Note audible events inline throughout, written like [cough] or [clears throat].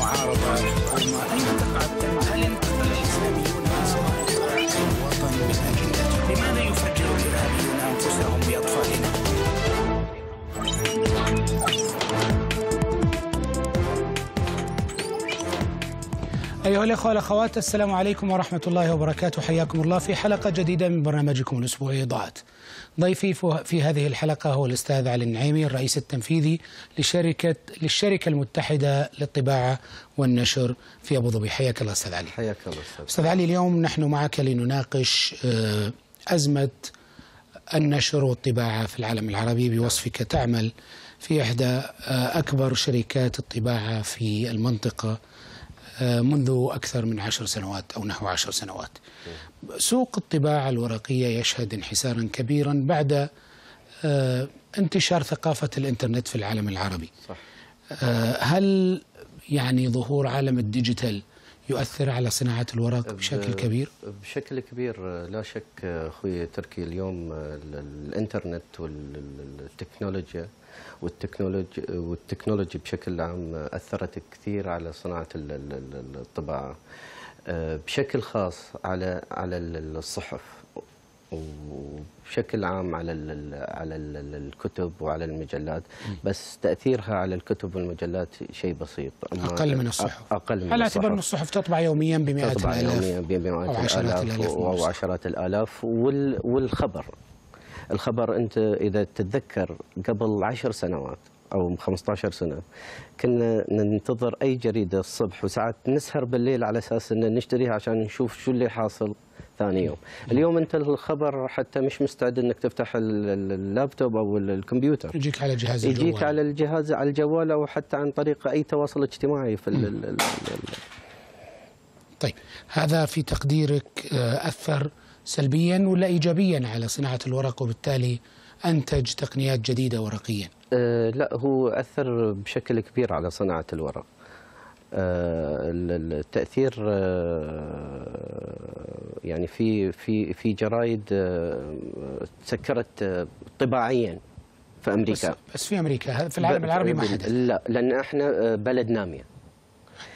my autobiography. I'm, I'm, أيها الأخوة والأخوات السلام عليكم ورحمة الله وبركاته حياكم الله في حلقة جديدة من برنامجكم الأسبوعي إضاءات ضيفي في هذه الحلقة هو الأستاذ علي النعيمي الرئيس التنفيذي لشركة للشركة المتحدة للطباعة والنشر في أبو ظبي حياك الله أستاذ علي حياك الله أستاذ أستاذ علي اليوم نحن معك لنناقش آه، أزمة النشر والطباعة في العالم العربي بوصفك تعمل في إحدى آه، أكبر شركات الطباعة في المنطقة آه، منذ أكثر من عشر سنوات أو نحو عشر سنوات سوق الطباعة الورقية يشهد انحسارا كبيرا بعد آه، انتشار ثقافة الإنترنت في العالم العربي صح. آه، هل يعني ظهور عالم الديجيتال يؤثر على صناعة الورق بشكل كبير؟ بشكل كبير لا شك أخوي تركي اليوم الإنترنت والتكنولوجيا والتكنولوجي والتكنولوجي بشكل عام اثرت كثير على صناعه الطباعه آه، بشكل خاص على على الصحف وبشكل عام على على الكتب وعلى المجلات بس تاثيرها على الكتب والمجلات شيء بسيط اقل من الصحف اقل من على اعتبار ان الصحف تطبع يوميا بمئات تطبع الالاف يوميا بمئات الالاف او عشرات الالاف والخبر الخبر أنت إذا تتذكر قبل عشر سنوات أو 15 سنة كنا ننتظر أي جريدة الصبح وساعات نسهر بالليل على أساس أن نشتريها عشان نشوف شو اللي حاصل ثاني يوم اليوم أنت الخبر حتى مش مستعد أنك تفتح اللابتوب أو الكمبيوتر يجيك على جهاز الجوال يجيك على الجهاز على الجوال أو حتى عن طريق أي تواصل اجتماعي في طيب هذا في تقديرك آه، أثر سلبيا ولا إيجابيا على صناعة الورق وبالتالي أنتج تقنيات جديدة ورقيا أه لا هو أثر بشكل كبير على صناعة الورق أه التأثير أه يعني في في في جرايد تسكرت أه، أه، طباعيا في أمريكا بس, بس في أمريكا في العالم العربي ما حدث لا لأن احنا أه، بلد نامية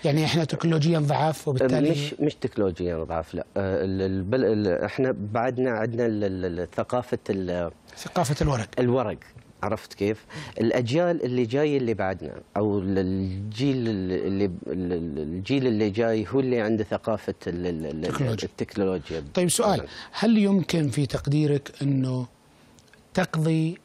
يعني احنا تكنولوجيا ضعاف وبالتالي مش مش تكنولوجيا ضعاف لا آه، البل... احنا بعدنا عندنا ثقافه ال... ثقافه الورق الورق عرفت كيف؟ الاجيال اللي جايه اللي بعدنا او الجيل اللي الجيل اللي جاي هو اللي عنده ثقافه التكنولوجيا, التكنولوجيا. طيب سؤال نعم. هل يمكن في تقديرك انه تقضي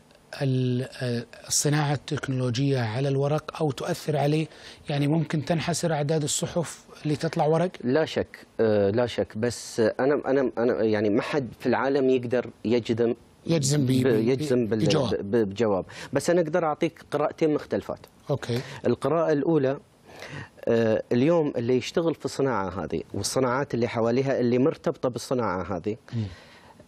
الصناعة آه، التكنولوجية على الورق أو تؤثر عليه يعني ممكن تنحسر أعداد الصحف اللي تطلع ورق لا شك آه، لا شك بس آه، أنا أنا أنا يعني ما حد في العالم يقدر يجزم يجزم بي يجزم بجواب. بجواب بس أنا أقدر أعطيك قراءتين مختلفات أوكي القراءة الأولى اليوم اللي يشتغل في الصناعة هذه والصناعات اللي حواليها اللي مرتبطة بالصناعة هذه م.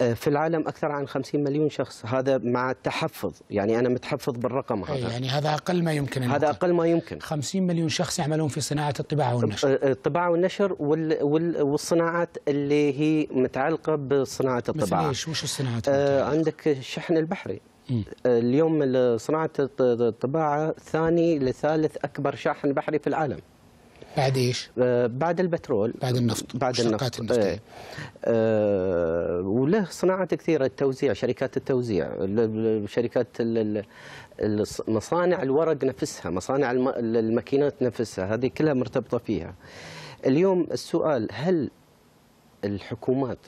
آه، في العالم أكثر عن 50 مليون شخص هذا مع التحفظ يعني أنا متحفظ بالرقم إيه، هذا يعني هذا أقل ما يمكن هذا أقل ما يمكن 50 مليون شخص يعملون في صناعة الطباعة والنشر الطباعة آه، آه، والنشر وال... وال... والصناعات اللي هي متعلقة بصناعة الطباعة مثل إيش وش الصناعات آه عندك الشحن البحري اليوم صناعة الطباعة ثاني لثالث أكبر شاحن بحري في العالم بعد ايش؟ آه، بعد البترول بعد النفط بعد النفط النفطية. آه، وله صناعات كثيره التوزيع شركات التوزيع شركات مصانع الورق نفسها مصانع الماكينات نفسها هذه كلها مرتبطه فيها اليوم السؤال هل الحكومات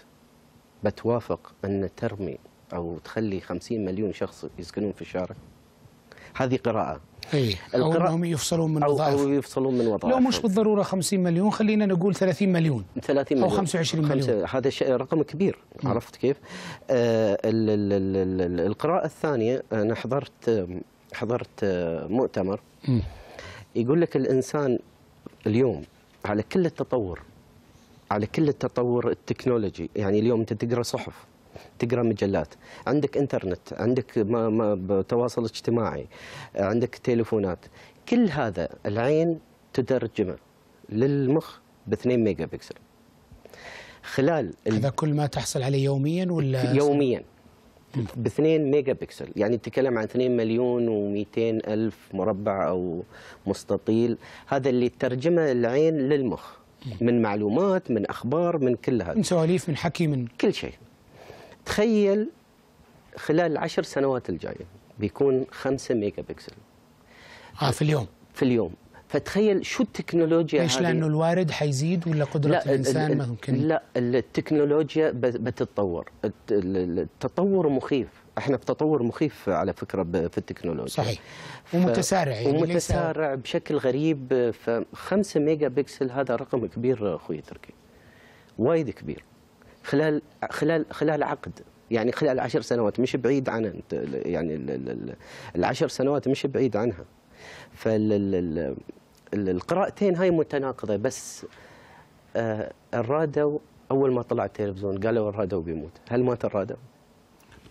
بتوافق ان ترمي او تخلي 50 مليون شخص يسكنون في الشارع هذه قراءه أيه. أو أنهم يفصلون من وظائف أو, يفصلون من وظائف لو مش بالضرورة 50 مليون خلينا نقول 30 مليون 30 مليون أو 25 مليون هذا شيء رقم كبير م. عرفت كيف؟ آه ال ال ال القراءة الثانية آه، أنا حضرت حضرت آه، مؤتمر م. يقول لك الإنسان اليوم على كل التطور على كل التطور التكنولوجي يعني اليوم أنت تقرأ صحف تقرا مجلات عندك انترنت عندك ما ما تواصل اجتماعي عندك تليفونات كل هذا العين تترجمه للمخ ب 2 ميجا بكسل خلال هذا كل ما تحصل عليه يوميا ولا يوميا ب 2 ميجا بكسل يعني تتكلم عن 2 مليون و200 ألف مربع أو مستطيل هذا اللي ترجمه العين للمخ من معلومات من أخبار من كل هذا من سواليف من حكي من كل شيء تخيل خلال العشر سنوات الجايه بيكون 5 ميجا بكسل اه في اليوم في اليوم فتخيل شو التكنولوجيا ليش لانه الوارد حيزيد ولا قدره لا الانسان ما ممكن لا التكنولوجيا بتتطور التطور مخيف احنا في تطور مخيف على فكره في التكنولوجيا صحيح ومتسارع يعني ومتسارع بشكل غريب ف 5 ميجا بكسل هذا رقم كبير اخوي تركي وايد كبير خلال خلال خلال عقد يعني خلال عشر سنوات مش بعيد عن يعني العشر سنوات مش بعيد عنها فالقراءتين هاي متناقضة بس آه، الرادو أول ما طلع التلفزيون قالوا الرادو بيموت هل مات الرادو؟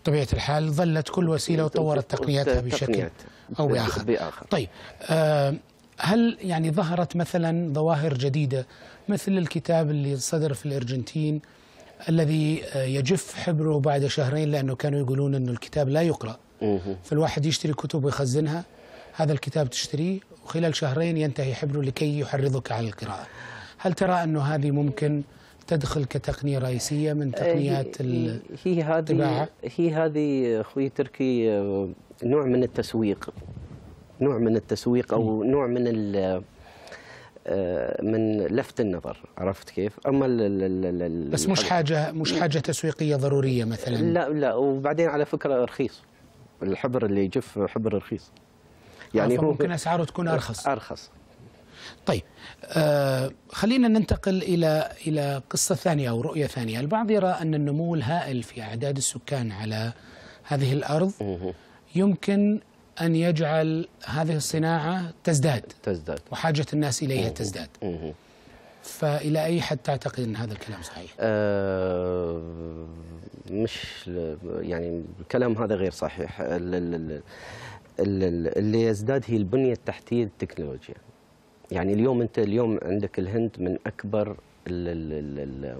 بطبيعة الحال ظلت كل وسيلة إيه، وطورت تقنياتها بشكل أو بآخر, بآخر. طيب آه، هل يعني ظهرت مثلا ظواهر جديدة مثل الكتاب اللي صدر في الأرجنتين الذي يجف حبره بعد شهرين لأنه كانوا يقولون أنه الكتاب لا يقرأ فالواحد يشتري كتب ويخزنها هذا الكتاب تشتريه وخلال شهرين ينتهي حبره لكي يحرضك على القراءة هل ترى أنه هذه ممكن تدخل كتقنية رئيسية من آه، تقنيات هي, هي هذه هي هذه أخوي تركي آه، نوع من التسويق نوع من التسويق أو نوع من آه، من لفت النظر عرفت كيف اما ال بس مش حاجه مش حاجه تسويقيه ضروريه مثلا لا لا وبعدين على فكره رخيص الحبر اللي يجف حبر رخيص يعني آه، هو ممكن اسعاره تكون ارخص ارخص طيب آه خلينا ننتقل الى الى قصه ثانيه او رؤيه ثانيه، البعض يرى ان النمو الهائل في اعداد السكان على هذه الارض يمكن أن يجعل هذه الصناعة تزداد تزداد وحاجة الناس إليها تزداد فإلى أي حد تعتقد أن هذا الكلام صحيح؟ أه مش يعني الكلام هذا غير صحيح اللي يزداد هي البنية التحتية للتكنولوجيا يعني اليوم أنت اليوم عندك الهند من أكبر آه،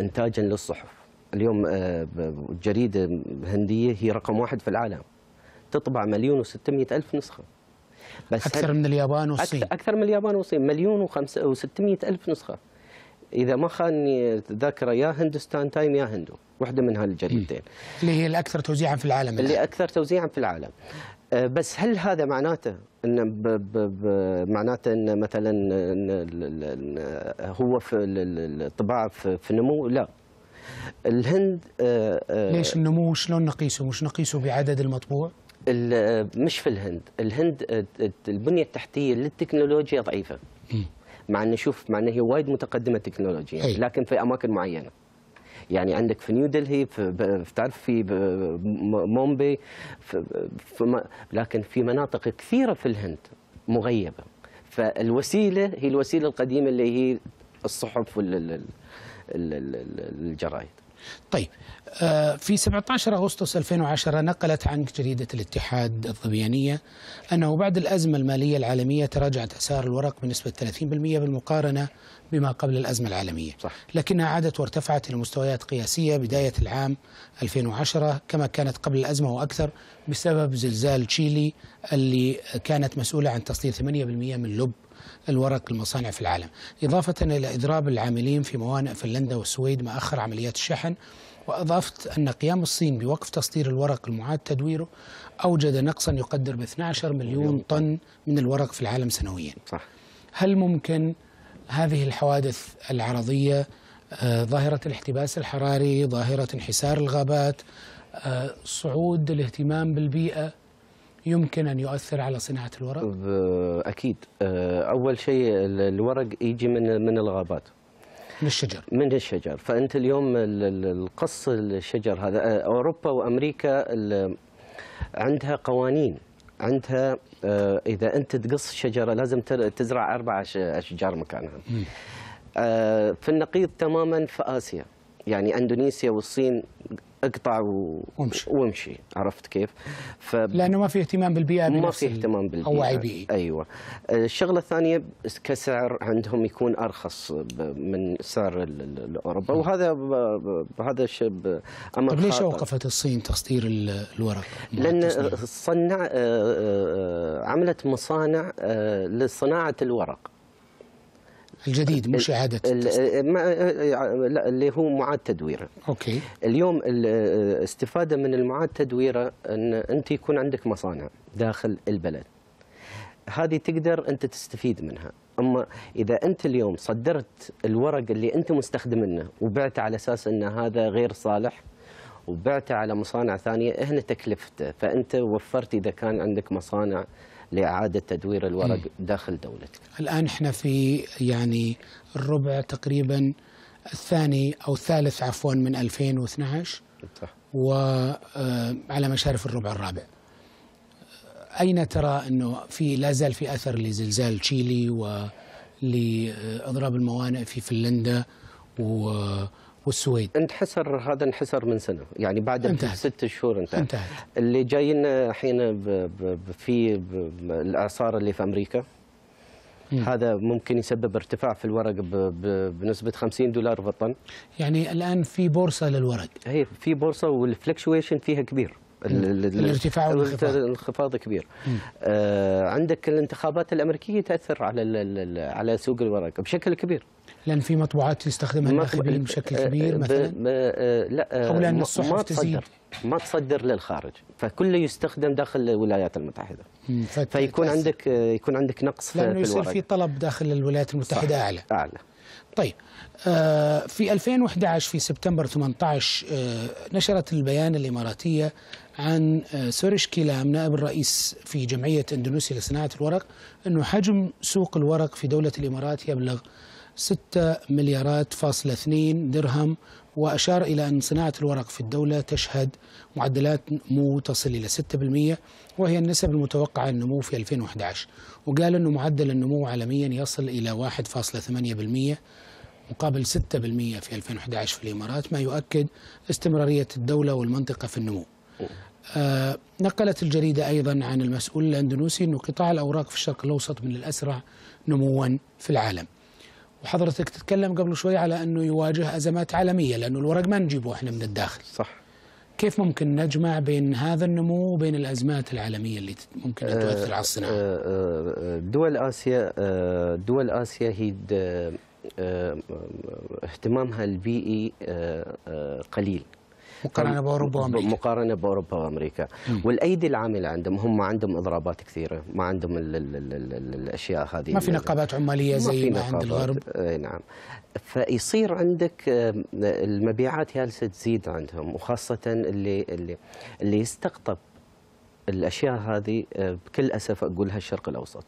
إنتاجا للصحف اليوم آه، جريدة هندية هي رقم واحد في العالم تطبع مليون و600 ألف نسخة بس أكثر من اليابان والصين أكثر من اليابان والصين مليون و600 ألف نسخة إذا ما خاني ذاكرة يا هندوستان تايم يا هندو واحدة من هالجريدتين اللي هي الأكثر توزيعا في العالم اللي أكثر توزيعا في العالم أه، بس هل هذا معناته ان ب ب ب معناته ان مثلا إن هو في الطباعه في نمو لا الهند أه، أه، ليش النمو شلون نقيسه مش نقيسه بعدد المطبوع مش في الهند الهند البنيه التحتيه للتكنولوجيا ضعيفه مع ان شوف مع أنها هي وايد متقدمه تكنولوجيا لكن في اماكن معينه يعني عندك في نيو دلهي في تعرف في مومبي في في لكن في مناطق كثيره في الهند مغيبه فالوسيله هي الوسيله القديمه اللي هي الصحف والجرايد طيب آه، في 17 أغسطس 2010 نقلت عنك جريدة الاتحاد الظبيانية أنه بعد الأزمة المالية العالمية تراجعت أسعار الورق بنسبة 30% بالمقارنة بما قبل الأزمة العالمية صح. لكنها عادت وارتفعت إلى مستويات قياسية بداية العام 2010 كما كانت قبل الأزمة وأكثر بسبب زلزال تشيلي اللي كانت مسؤولة عن تصدير 8% من لب الورق المصانع في العالم إضافة إلى إضراب العاملين في موانئ فنلندا والسويد ما أخر عمليات الشحن وأضافت أن قيام الصين بوقف تصدير الورق المعاد تدويره أوجد نقصا يقدر ب 12 مليون طن من الورق في العالم سنويا صح. هل ممكن هذه الحوادث العرضية آه، ظاهرة الاحتباس الحراري ظاهرة انحسار الغابات آه، صعود الاهتمام بالبيئة يمكن أن يؤثر على صناعة الورق؟ آه، أكيد آه، أول شيء الورق يجي من من الغابات من الشجر من الشجر فأنت اليوم القص الشجر هذا آه، أوروبا وأمريكا عندها قوانين عندها إذا أنت تقص شجرة لازم تزرع أربع أشجار مكانها في النقيض تماما في آسيا يعني أندونيسيا والصين اقطع و... وامشي وامشي عرفت كيف؟ ف... لانه ما في اهتمام بالبيئه ما في اهتمام بالبيئه او ايوه الشغله الثانيه كسعر عندهم يكون ارخص من سعر اوروبا نعم. وهذا ب... هذا الشيء امر طيب ليش اوقفت الصين تصدير الورق؟ لان نعم، صنع آه، آه، آه، عملت مصانع لصناعه الورق الجديد مش اعاده لا اللي هو معاد تدويره اوكي اليوم الاستفاده من المعاد تدويره ان انت يكون عندك مصانع داخل البلد هذه تقدر انت تستفيد منها اما اذا انت اليوم صدرت الورق اللي انت مستخدم منه وبعته على اساس ان هذا غير صالح وبعته على مصانع ثانيه هنا تكلفته فانت وفرت اذا كان عندك مصانع لإعادة تدوير الورق م. داخل دولتك الآن احنا في يعني الربع تقريبا الثاني أو الثالث عفوا من 2012 وعلى آه، مشارف الربع الرابع أين ترى أنه في لا زال في أثر لزلزال تشيلي ولإضراب الموانئ في فنلندا و والسويد انحسر هذا انحسر من سنه يعني بعد ست شهور انتهى انتهت. اللي جايين الحين في الاعصار اللي في امريكا مم. هذا ممكن يسبب ارتفاع في الورق بنسبه 50 دولار بالطن يعني الان في بورصه للورق اي في بورصه والفلكشويشن فيها كبير الارتفاع والانخفاض الانخفاض كبير آه عندك الانتخابات الامريكيه تاثر على على سوق الورق بشكل كبير لأن في مطبوعات يستخدمها الناخبين بشكل كبير مثلا آه، لا او آه، أن الصحف تزيد ما تصدر للخارج فكله يستخدم داخل الولايات المتحدة فيكون عندك آه، يكون عندك نقص في الورق. يصير في طلب داخل الولايات المتحدة أعلى أعلى طيب في 2011 في سبتمبر 18 نشرت البيان الإماراتية عن سوريش كيلام نائب الرئيس في جمعية اندونيسيا لصناعة الورق أنه حجم سوق الورق في دولة الإمارات يبلغ 6 مليارات فاصلة 2 درهم وأشار إلى أن صناعة الورق في الدولة تشهد معدلات نمو تصل إلى 6% وهي النسب المتوقعة النمو في 2011 وقال أنه معدل النمو عالميا يصل إلى 1.8% مقابل 6% في 2011 في الإمارات ما يؤكد استمرارية الدولة والمنطقة في النمو آه نقلت الجريدة أيضا عن المسؤول الأندونيسي أن قطاع الأوراق في الشرق الأوسط من الأسرع نموا في العالم وحضرتك تتكلم قبل شوي على أنه يواجه أزمات عالمية لأنه الورق ما نجيبه إحنا من الداخل صح كيف ممكن نجمع بين هذا النمو وبين الأزمات العالمية اللي ممكن أن تؤثر على الصناعة آه، آه، آه، دول آسيا دول آسيا هي اهتمامها البيئي قليل مقارنه طيب. باوروبا وامريكا مقارنه باوروبا وامريكا والايدي العامله عندهم هم عندهم اضرابات كثيره ما عندهم الـ الـ الـ الـ الـ الاشياء هذه ما في نقابات عماليه زي ما, ما عند الغرب اي نعم فيصير عندك المبيعات جالسه تزيد عندهم وخاصه اللي اللي اللي يستقطب الاشياء هذه آه، بكل اسف اقولها الشرق الاوسط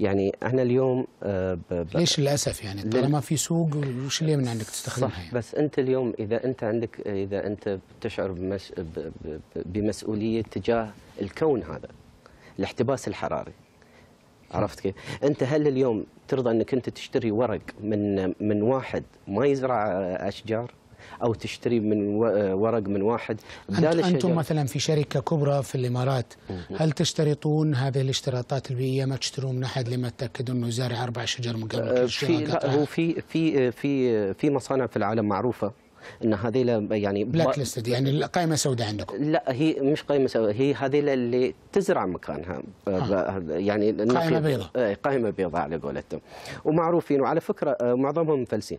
يعني احنا اليوم آه، ليش للاسف يعني طالما في سوق وش اللي من عندك تستخدمها يعني؟ بس انت اليوم اذا انت عندك اذا انت تشعر بمس بمسؤوليه تجاه الكون هذا الاحتباس الحراري عرفت كيف؟ انت هل اليوم ترضى انك انت تشتري ورق من من واحد ما يزرع اشجار؟ او تشتري من ورق من واحد بدال انتم مثلا في شركه كبرى في الامارات هل تشترطون هذه الاشتراطات البيئيه ما تشترون من احد لما تتأكدوا انه زارع اربع شجر من قبل آه، في هو في في في في مصانع في العالم معروفه ان هذه يعني بلاك ليستد يعني القائمه السوداء عندكم لا هي مش قائمه سوداء هي هذه اللي تزرع مكانها آه. يعني قائمه بيضاء إيه، قائمه بيضاء على قولتهم ومعروفين وعلى فكره آه، معظمهم مفلسين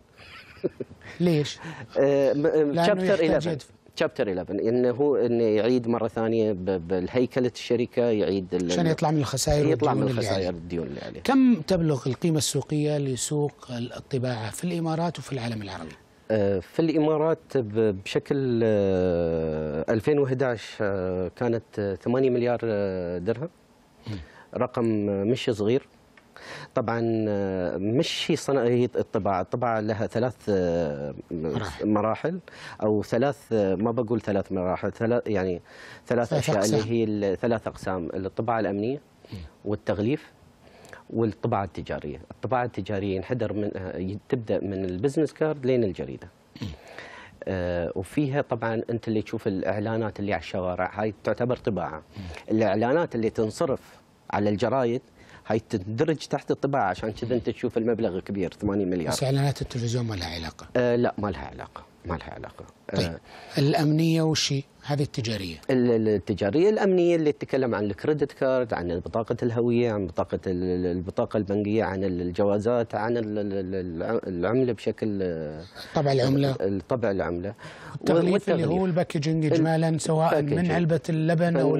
ليش؟ تشابتر 11 تشابتر 11 انه هو انه يعيد مره ثانيه بهيكله الشركه يعيد عشان يطلع من الخسائر يطلع من الخسائر الديون اللي عليه كم تبلغ القيمه السوقيه لسوق الطباعه في الامارات وفي العالم العربي؟ آه، في الامارات بشكل 2011 آه، آه، كانت 8 مليار درهم رقم مش صغير طبعا آه، مش هي صنع هي الطباعه، الطباعه لها ثلاث آه، مراحل. مراحل او ثلاث آه، ما بقول ثلاث مراحل ثلاث يعني ثلاث اشياء أقسام. اللي هي ثلاث اقسام الطباعه الامنيه والتغليف والطباعه التجاريه، الطباعه التجاريه ينحدر من تبدا من البزنس كارد لين الجريده. وفيها طبعا انت اللي تشوف الاعلانات اللي على الشوارع هاي تعتبر طباعه. الاعلانات اللي تنصرف على الجرايد هاي تندرج تحت الطباعه عشان كذا انت تشوف المبلغ كبير 8 مليار بس اعلانات التلفزيون ما لها علاقه آه لا ما لها علاقه ما لها علاقه طيب آه الامنيه وشي هذه التجاريه؟ التجاريه الامنيه اللي تتكلم عن الكريدت كارد، عن بطاقه الهويه، عن بطاقه البطاقه البنكيه، عن الجوازات، عن العمله بشكل طبع العمله طبع العمله والتغليف اللي هو الباكجينج اجمالا سواء الباكجينج. من علبه اللبن او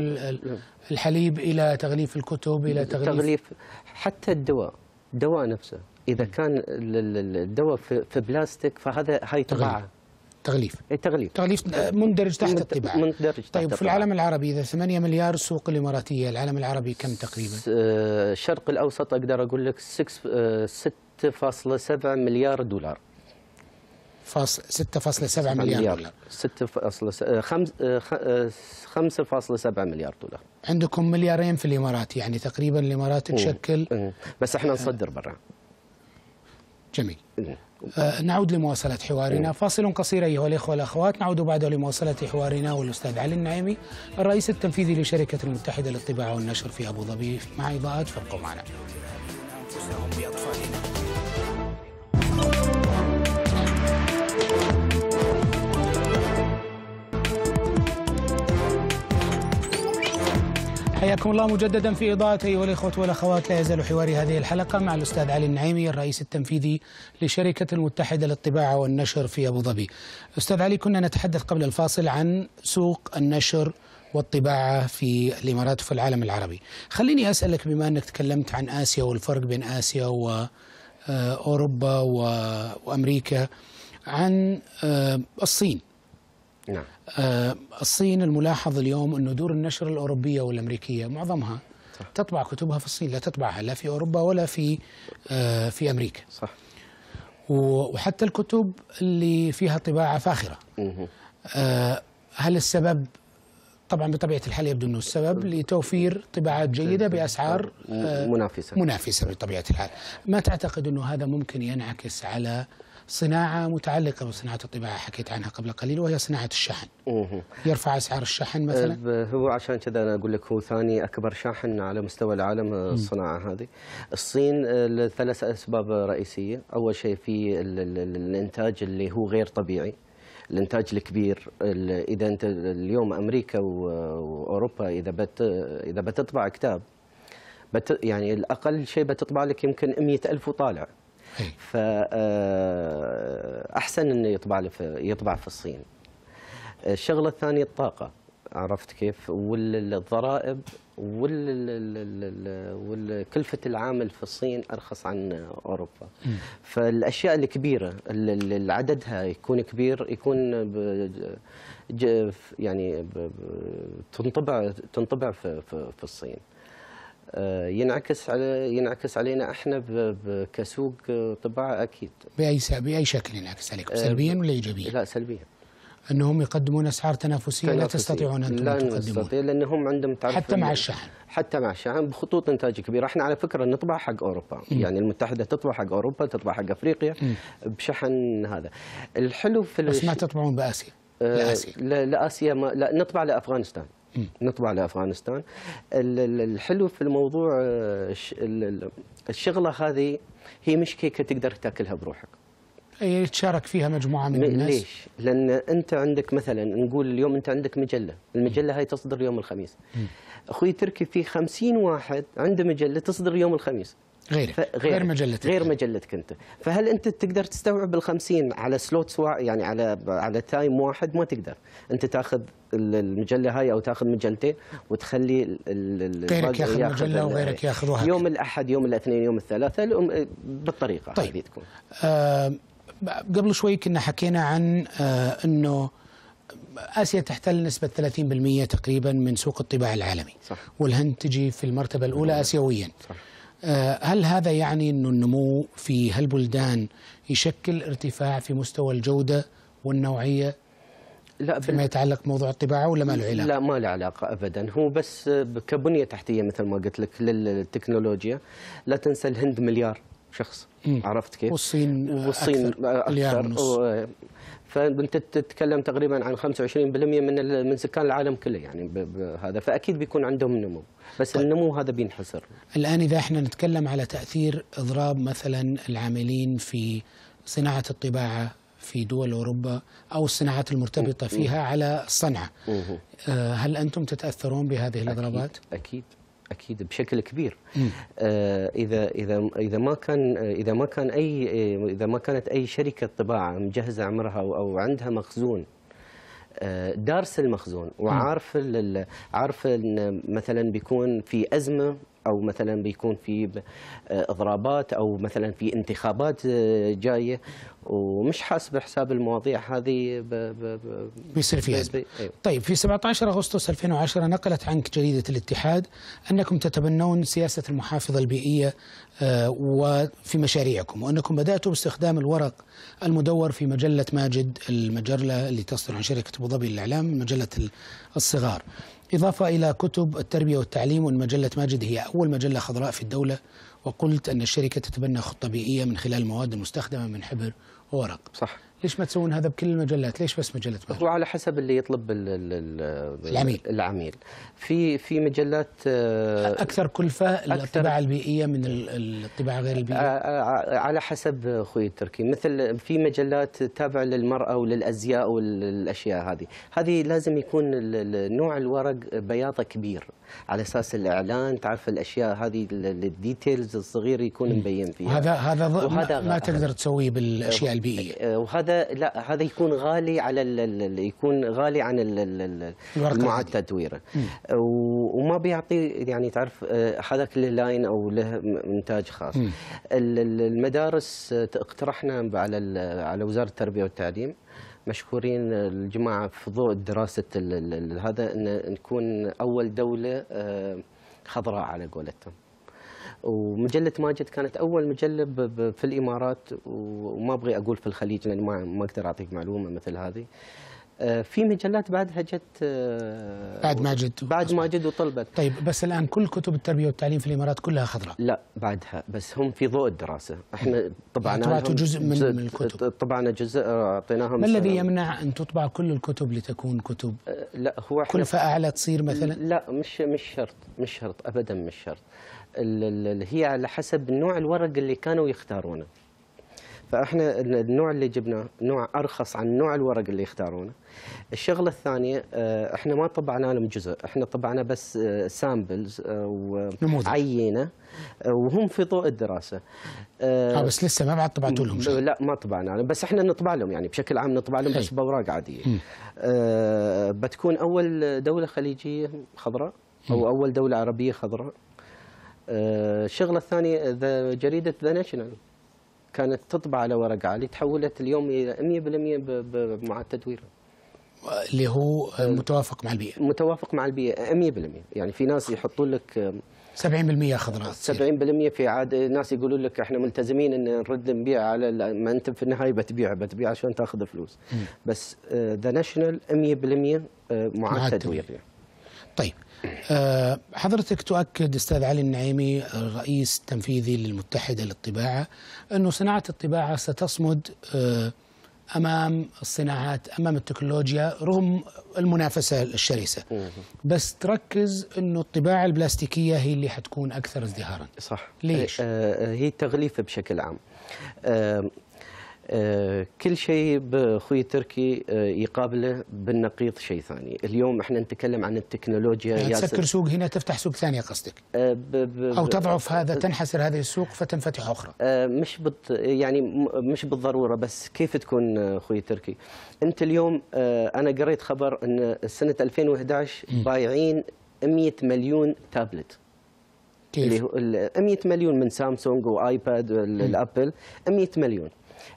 الحليب الى تغليف الكتب الى تغليف, تغليف حتى الدواء الدواء نفسه اذا كان الدواء في بلاستيك فهذا هاي طباعه تغليف التغليف تغليف آه، مندرج تحت الطباعة مندرج تحت طيب في العالم العربي إذا 8 مليار السوق الإماراتية العالم العربي كم تقريبا؟ آه، الشرق الأوسط أقدر أقول لك 6.7 آه، مليار دولار 6.7 مليار, مليار دولار 5.7 مليار دولار عندكم مليارين في الامارات يعني تقريبا الامارات تشكل بس احنا نصدر برا جميل آه نعود لمواصلة حوارنا فاصل قصير أيها الإخوة والأخوات نعود بعده لمواصلة حوارنا والأستاذ علي النعيمي الرئيس التنفيذي لشركة المتحدة للطباعة والنشر في أبو ظبي مع إضاءات فابقوا معنا حياكم الله مجددا في إضاءة أيها الإخوة والأخوات لا يزال حواري هذه الحلقة مع الأستاذ علي النعيمي الرئيس التنفيذي لشركة المتحدة للطباعة والنشر في أبو ظبي أستاذ علي كنا نتحدث قبل الفاصل عن سوق النشر والطباعة في الإمارات وفي العالم العربي خليني أسألك بما أنك تكلمت عن آسيا والفرق بين آسيا وأوروبا آه، وأمريكا عن آه، الصين نعم. آه، الصين الملاحظ اليوم أن دور النشر الأوروبية والأمريكية معظمها صح. تطبع كتبها في الصين لا تطبعها لا في أوروبا ولا في آه، في أمريكا صح. وحتى الكتب اللي فيها طباعة فاخرة آه هل السبب طبعا بطبيعه الحال يبدو انه السبب لتوفير طباعات جيده باسعار آه، منافسه منافسه بطبيعه الحال، ما تعتقد انه هذا ممكن ينعكس على صناعة متعلقة بصناعة الطباعة حكيت عنها قبل قليل وهي صناعة الشحن اوه يرفع أسعار الشحن مثلا أه، هو عشان كذا أنا أقول لك هو ثاني أكبر شاحن على مستوى العالم أه، الصناعة هذه الصين أه، لثلاث أسباب رئيسية أول شيء في الإنتاج اللي هو غير طبيعي الانتاج الكبير اذا انت اليوم امريكا واوروبا اذا بت اذا بتطبع كتاب بت يعني الاقل شيء بتطبع لك يمكن 100000 وطالع إيه. فأحسن آه، أنه يطبع يطبع في الصين الشغلة الثانية الطاقة عرفت كيف والضرائب والكلفة العامل في الصين أرخص عن أوروبا فالأشياء الكبيرة اللي عددها يكون كبير يكون يعني تنطبع تنطبع في, في, في الصين آه، ينعكس على ينعكس علينا احنا كسوق آه، طباعه اكيد باي باي شكل ينعكس عليكم آه، سلبيا ولا ايجابيا؟ لا سلبيا انهم يقدمون اسعار تنافسيه, تنافسي. لا تستطيعون انتم لا نستطيع لانهم عندهم تعرف حتى مع الشحن حتى مع الشحن بخطوط انتاج كبيره، احنا على فكره نطبع حق اوروبا، م. يعني المتحده تطبع حق اوروبا، تطبع حق افريقيا م. بشحن هذا. الحلو في بس ما تطبعون باسيا؟ لاسيا لاسيا ما لا نطبع لافغانستان. نطبع لافغانستان الحلو في الموضوع آه، الشغله هذه هي مش كيكه تقدر تاكلها بروحك يتشارك فيها مجموعه من الناس ليش؟ لان انت عندك مثلا نقول اليوم انت عندك مجله، المجله هاي تصدر يوم الخميس. اخوي تركي في 50 واحد عنده مجله تصدر يوم الخميس. غيرك غير, غير مجلتك غير مجلتك انت فهل انت تقدر تستوعب ال 50 على سلوت سواء يعني على على تايم واحد ما تقدر انت تاخذ المجله هاي او تاخذ مجلتين وتخلي غيرك ياخذ مجله وغيرك ياخذ واحد يوم الاحد يوم الاثنين يوم الثلاثاء آه، بالطريقه طيب. هذه تكون آه قبل شوي كنا حكينا عن آه انه اسيا تحتل نسبه 30% تقريبا من سوق الطباعه العالمي صح. والهند تجي في المرتبه الاولى اسيويا صح. آه، هل هذا يعني أن النمو في هالبلدان يشكل ارتفاع في مستوى الجودة والنوعية لا فيما يتعلق بموضوع الطباعة ولا ما له علاقة؟ لا ما له علاقة أبدا هو بس كبنية تحتية مثل ما قلت لك للتكنولوجيا لا تنسى الهند مليار شخص عرفت كيف؟ والصين والصين أكثر, أكثر فانت تتكلم تقريبا عن 25% من من سكان العالم كله يعني بهذا فاكيد بيكون عندهم نمو بس طيب. النمو هذا بينحصر الان اذا احنا نتكلم على تاثير اضراب مثلا العاملين في صناعه الطباعه في دول اوروبا او الصناعات المرتبطه فيها على الصنعه آه، هل انتم تتاثرون بهذه الاضرابات؟ اكيد, أكيد. اكيد بشكل كبير آه، اذا اذا اذا ما كان اذا ما كان اي اذا ما كانت اي شركه طباعه مجهزه عمرها او عندها مخزون آه، دارس المخزون وعارف عارف مثلا بيكون في ازمه او مثلا بيكون في آه، اضرابات او مثلا في انتخابات آه، جايه ومش حاسب حساب المواضيع هذه بيصير فيها بي أيوه. طيب في 17 اغسطس 2010 نقلت عنك جريده الاتحاد انكم تتبنون سياسه المحافظه البيئيه آه، وفي مشاريعكم وانكم بداتوا باستخدام الورق المدور في مجله ماجد المجله اللي تصدر عن شركه ابو ظبي للاعلام مجله الصغار إضافة إلى كتب التربية والتعليم والمجلة ماجد هي أول مجلة خضراء في الدولة وقلت أن الشركة تتبنى خطة بيئية من خلال المواد المستخدمة من حبر وورق صح ليش ما تسوون هذا بكل المجلات؟ ليش بس مجله مهر؟ هو على حسب اللي يطلب الـ الـ العميل العميل في في مجلات آه، اكثر كلفه أكثر الطباعه البيئيه من الطباعه غير البيئيه آه، آه، على حسب اخوي التركي مثل في مجلات تابعه للمراه وللازياء والاشياء هذه هذه لازم يكون نوع الورق بياضه كبير على اساس الاعلان تعرف الاشياء هذه الديتيلز الصغيره يكون مبين فيها هذا هذا وهذا ما تقدر تسويه بالاشياء البيئيه وهذا لا هذا يكون غالي على يكون غالي عن معاد تدويره وما بيعطي يعني تعرف آه، هذاك اللاين لاين او له انتاج خاص المدارس آه، اقترحنا على على وزاره التربيه والتعليم مشكورين الجماعه في ضوء دراسه هذا ان نكون اول دوله آه، خضراء على قولتهم. ومجله ماجد كانت اول مجله في الامارات وما ابغي اقول في الخليج لان ما اقدر اعطيك معلومه مثل هذه. آه، في مجلات بعدها جت آه، بعد ما جت بعد ما جت وطلبت طيب بس الان كل كتب التربيه والتعليم في الامارات كلها خضراء لا بعدها بس هم في ضوء الدراسه احنا طبعنا يعني جزء من الكتب طبعنا جزء آه، اعطيناهم ما الذي يمنع ان تطبع كل الكتب لتكون كتب لا هو احنا كلفه اعلى تصير مثلا لا مش مش شرط مش شرط ابدا مش شرط هي على حسب نوع الورق اللي كانوا يختارونه فاحنا النوع اللي جبناه نوع ارخص عن نوع الورق اللي يختارونه. الشغله الثانيه آه، احنا ما طبعنا لهم جزء، احنا طبعنا بس سامبلز آه، آه، وعينه وهم في ضوء الدراسه. اه بس لسه ما بعد طبعتوا لهم شيء. لا ما طبعنا لهم بس احنا نطبع لهم يعني بشكل عام نطبع لهم بس إيه. باوراق عاديه. اه بتكون اول دوله خليجيه خضراء او اول دوله عربيه خضراء. الشغله الثانيه جريده ذا ناشونال كانت تطبع على ورق عالي تحولت اليوم الى 100% مع التدوير اللي هو متوافق مع البيئه متوافق مع البيئه 100% يعني في ناس يحطون لك 70% خضراء 70% في عاد ناس يقولوا لك احنا ملتزمين ان نرد نبيع على ما انت في النهايه بتبيع بتبيع عشان تاخذ فلوس م. بس ذا ناشونال 100% مع, مع التدوير طيب آه، حضرتك تؤكد استاذ علي النعيمي الرئيس التنفيذي للمتحده للطباعه انه صناعه الطباعه ستصمد آه، امام الصناعات امام التكنولوجيا رغم المنافسه الشرسه بس تركز انه الطباعه البلاستيكيه هي اللي حتكون اكثر ازدهارا صح ليش آه، هي التغليف بشكل عام كل شيء بخوي تركي آه، يقابله بالنقيض شيء ثاني اليوم احنا نتكلم عن التكنولوجيا يعني تسكر سوق هنا تفتح سوق ثاني قصدك آه، او تضعف هذا تنحسر هذه السوق فتنفتح اخرى آه، مش بت يعني مش بالضروره بس كيف تكون اخوي تركي انت اليوم انا قريت خبر ان سنه 2011 بايعين 100 مليون تابلت كيف؟ اللي هو 100 مليون من سامسونج وايباد والابل 100 مليون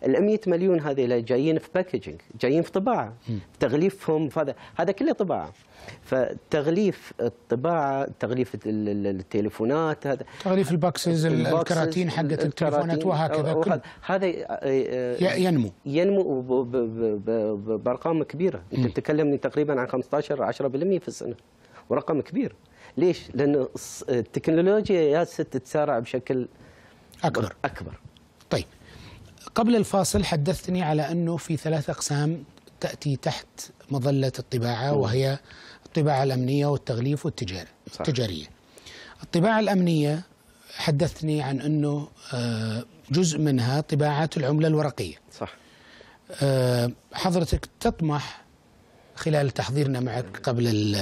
ال 100 مليون هذه جايين في باكجينج جايين في طباعه تغليفهم هذا هذا كله طباعه فتغليف الطباعه تغليف التليفونات هذا تغليف الباكسز الكراتين حقت التليفونات وهكذا هذا آه، ينمو ينمو بارقام كبيره انت تتكلم تقريبا عن 15 10% في السنه ورقم كبير ليش؟ لأن التكنولوجيا ياسة تتسارع بشكل أكبر أكبر طيب قبل الفاصل حدثتني على أنه في ثلاث أقسام تأتي تحت مظلة الطباعة وهي الطباعة الأمنية والتغليف والتجارة التجارية الطباعة الأمنية حدثتني عن أنه آه، جزء منها طباعة العملة الورقية صح آه، حضرتك تطمح خلال تحضيرنا معك قبل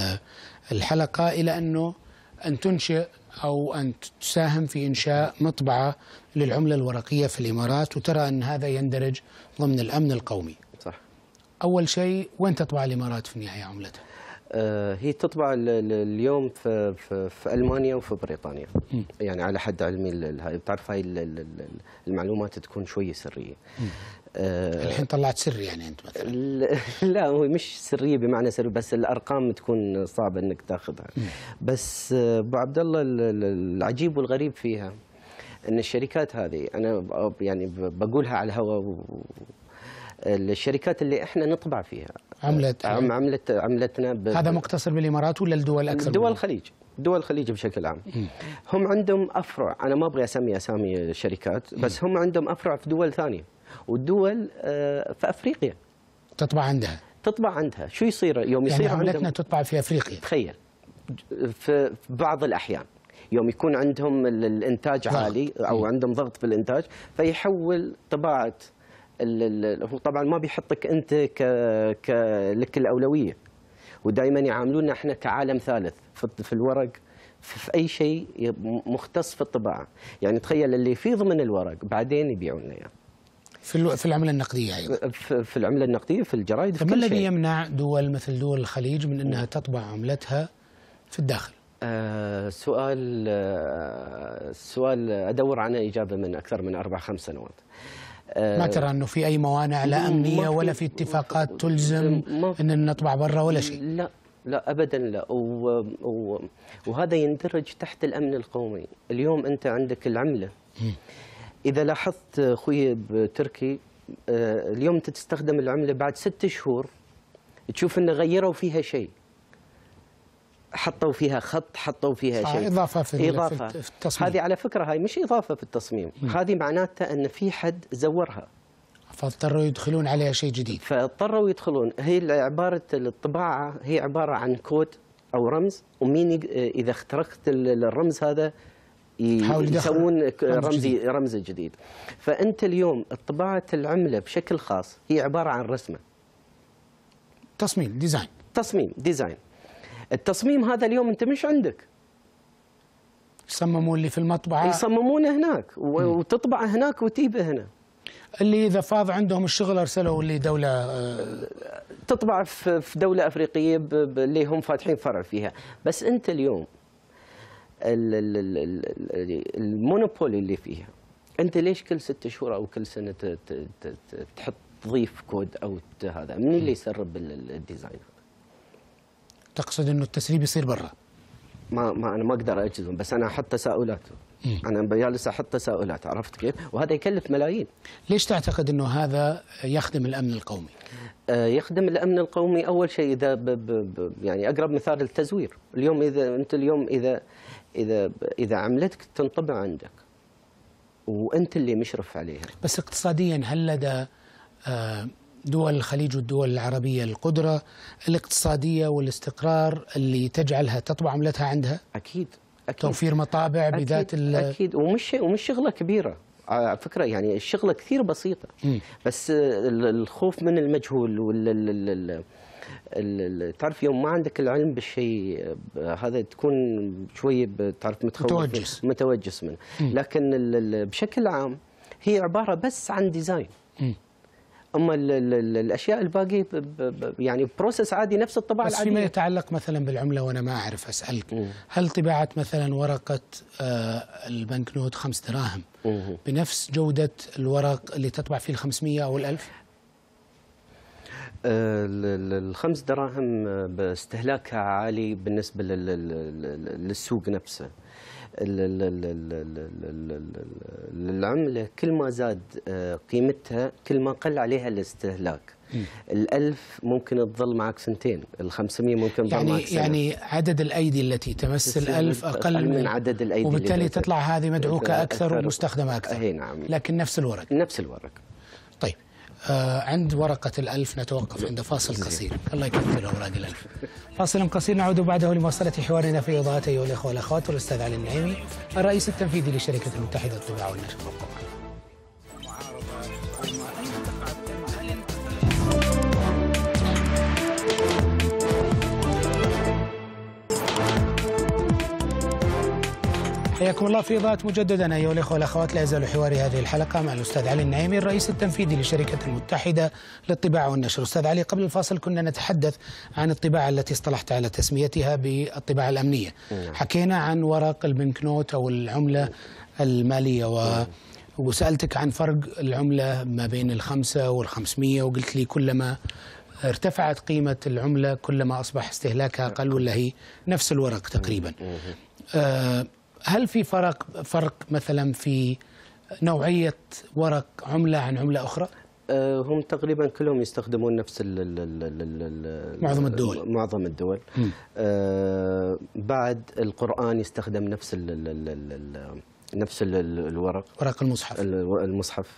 الحلقة إلى أنه أن تنشئ أو أن تساهم في إنشاء مطبعة للعملة الورقية في الإمارات وترى أن هذا يندرج ضمن الأمن القومي صح أول شيء وين تطبع الإمارات في النهاية عملتها؟ آه، هي تطبع اليوم في, في, في المانيا وفي بريطانيا م. يعني على حد علمي تعرف هاي المعلومات تكون شويه سريه م. آه، الحين طلعت سري يعني انت مثلا [laughs] لا هو مش سريه بمعنى سري بس الارقام تكون صعبه انك تاخذها بس آه، ابو عبد الله العجيب والغريب فيها ان الشركات هذه انا يعني بقولها على الهواء الشركات اللي احنا نطبع فيها عملت آه، عم عملت عملتنا هذا مقتصر بالامارات ولا الدول اكثر؟ دول الخليج دول الخليج بشكل عام هم عندهم افرع انا ما ابغي اسمي اسامي شركات بس هم عندهم افرع في دول ثانيه والدول آه، في أفريقيا تطبع عندها تطبع عندها شو يصير يوم يعني يصير يعني عملتنا عندهم تطبع في أفريقيا تخيل في بعض الأحيان يوم يكون عندهم الانتاج ضغط. عالي او عندهم ضغط في الانتاج فيحول طباعه هو طبعا ما بيحطك انت ك, ك... لك الاولويه ودائما يعاملونا احنا كعالم ثالث في الورق في اي شيء مختص في الطباعه يعني تخيل اللي في ضمن الورق بعدين يبيعون اياه في في العمله النقديه ايضا في العمله النقديه في الجرائد فما الذي يمنع دول مثل دول الخليج من انها تطبع عملتها في الداخل؟ آه، سؤال آه، سؤال ادور عن اجابه من اكثر من اربع خمس سنوات. آه، ما ترى انه في اي موانع لا امنيه ولا في اتفاقات تلزم ان نطبع برا ولا شيء؟ لا لا ابدا لا وهذا يندرج تحت الامن القومي، اليوم انت عندك العمله اذا لاحظت اخوي بتركي آه، اليوم انت تستخدم العمله بعد ست شهور تشوف انه غيروا فيها شيء حطوا فيها خط حطوا فيها شيء اضافه في اضافه في التصميم هذه على فكره هاي مش اضافه في التصميم هذه معناتها ان في حد زورها فاضطروا يدخلون عليها شيء جديد فاضطروا يدخلون هي عباره الطباعه هي عباره عن كود او رمز ومين اذا اخترقت الرمز هذا يسوون رمزي رمز جديد فانت اليوم طباعه العمله بشكل خاص هي عباره عن رسمه تصميم ديزاين تصميم ديزاين التصميم هذا اليوم انت مش عندك يصممون اللي في المطبعه يصممونه هناك وتطبعه هناك وتيبه هنا اللي اذا فاض عندهم الشغل ارسلوا لدوله آه، تطبع في دوله افريقيه اللي هم فاتحين فرع فيها بس انت اليوم المونوبولي اللي فيها انت ليش كل ست شهور او كل سنه تحط تضيف كود او هذا من اللي يسرب الديزاين هذا تقصد انه التسريب يصير برا ما ما انا ما اقدر اجزم بس انا احط تساؤلات انا جالس احط تساؤلات عرفت كيف؟ وهذا يكلف ملايين. ليش تعتقد انه هذا يخدم الامن القومي؟ آه، يخدم الامن القومي اول شيء اذا ب ب ب يعني اقرب مثال التزوير، اليوم اذا انت اليوم اذا اذا اذا عملتك تنطبع عندك وانت اللي مشرف عليها بس اقتصاديا هل لدى آه، دول الخليج والدول العربية القدرة الاقتصادية والاستقرار اللي تجعلها تطبع عملتها عندها؟ أكيد, أكيد توفير مطابع أكيد بذات ال أكيد ومش ومش شغلة كبيرة على فكرة يعني الشغلة كثير بسيطة م. بس الخوف من المجهول وال تعرف يوم ما عندك العلم بالشيء هذا تكون شويه تعرف متخوف متوجس متوجس منه لكن بشكل عام هي عباره بس عن ديزاين اما الاشياء الباقيه يعني بروسس عادي نفس الطباعه العاديه بس فيما يتعلق مثلا بالعمله وانا ما اعرف اسالك مم. هل طباعه مثلا ورقه آه نوت خمس دراهم مم. بنفس جوده الورق اللي تطبع فيه ال 500 او ال 1000 آه، الخمس دراهم آه، استهلاكها عالي بالنسبة للسوق نفسه العملة كل ما زاد آه، قيمتها كل ما قل عليها الاستهلاك الألف ممكن تظل معك سنتين الخمسمية ممكن تظل يعني معك سنة. يعني عدد الأيدي التي تمس الألف أقل, أقل من عدد الأيدي وبالتالي تطلع هذه مدعوكة أكثر, أكثر ومستخدمة أكثر أي نعم لكن نفس الورق نفس الورق آه، عند ورقة الألف نتوقف عند فاصل قصير الله يكثر أوراق الألف فاصل قصير نعود بعده لمواصلة حوارنا في إضاءة أيها الإخوة والأخوات والأستاذ علي النعيمي الرئيس التنفيذي لشركة المتحدة للطباعة والنشر حياكم الله في إضاءة مجددا أيها الإخوة والأخوات لا يزال حواري هذه الحلقة مع الأستاذ علي النعيمي الرئيس التنفيذي لشركة المتحدة للطباعة والنشر أستاذ علي قبل الفاصل كنا نتحدث عن الطباعة التي اصطلحت على تسميتها بالطباعة الأمنية حكينا عن ورق البنك نوت أو العملة المالية و وسألتك عن فرق العملة ما بين الخمسة والخمسمية وقلت لي كلما ارتفعت قيمة العملة كلما أصبح استهلاكها أقل ولا هي نفس الورق تقريبا آه هل في فرق فرق مثلا في نوعيه ورق عمله عن عمله اخرى؟ هم تقريبا كلهم يستخدمون نفس الـ الـ الـ معظم الدول معظم الدول آه بعد القرآن يستخدم نفس الـ الـ الـ نفس الـ الورق ورق المصحف المصحف